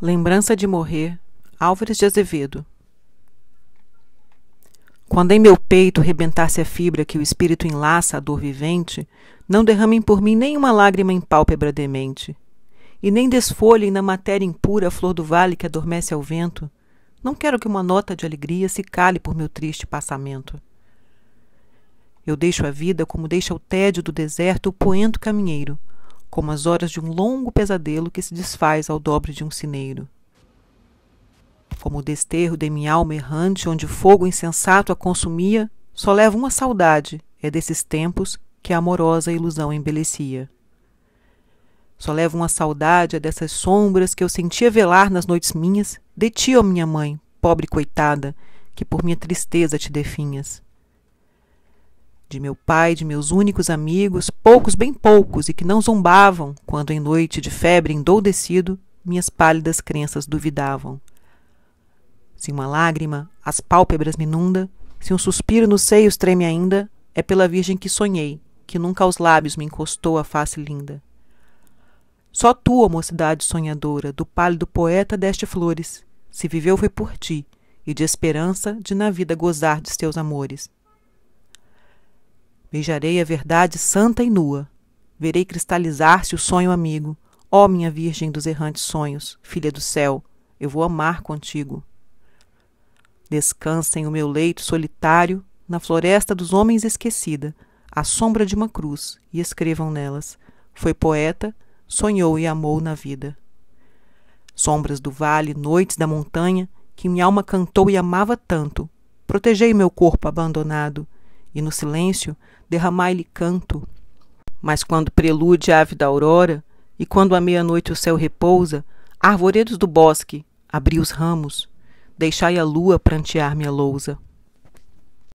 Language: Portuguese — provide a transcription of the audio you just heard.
Lembrança de Morrer, Álvares de Azevedo. Quando em meu peito rebentar-se a fibra que o espírito enlaça à dor vivente, não derramem por mim nenhuma lágrima em pálpebra demente, e nem desfolhem na matéria impura a flor do vale que adormece ao vento. Não quero que uma nota de alegria se cale por meu triste passamento. Eu deixo a vida como deixa o tédio do deserto o poento caminheiro, como as horas de um longo pesadelo que se desfaz ao dobre de um sineiro. Como o desterro de minha alma errante, onde o fogo insensato a consumia, só leva uma saudade, é desses tempos que a amorosa ilusão embelecia. Só leva uma saudade é dessas sombras que eu sentia velar nas noites minhas, de ti, ó minha mãe, pobre coitada, que por minha tristeza te definhas de meu pai, de meus únicos amigos, poucos, bem poucos, e que não zombavam quando, em noite de febre endoudecido, minhas pálidas crenças duvidavam. Se uma lágrima as pálpebras me inunda, se um suspiro nos seios treme ainda, é pela Virgem que sonhei, que nunca aos lábios me encostou a face linda. Só tu, ó mocidade sonhadora, do pálido poeta deste flores, se viveu foi por ti, e de esperança de na vida gozar de teus amores. Beijarei a verdade santa e nua. Verei cristalizar-se o sonho amigo. Ó minha Virgem dos errantes sonhos, filha do céu, eu vou amar contigo. Descansa em o meu leito solitário, na floresta dos homens esquecida, à sombra de uma cruz, e escrevam nelas. Foi poeta, sonhou e amou na vida. Sombras do vale, noites da montanha, que minha alma cantou e amava tanto, protegei meu corpo abandonado, e no silêncio derramai-lhe canto. Mas quando prelude a ave da aurora, e quando à meia-noite o céu repousa, arvoredos do bosque, abri os ramos, deixai a lua prantear minha lousa.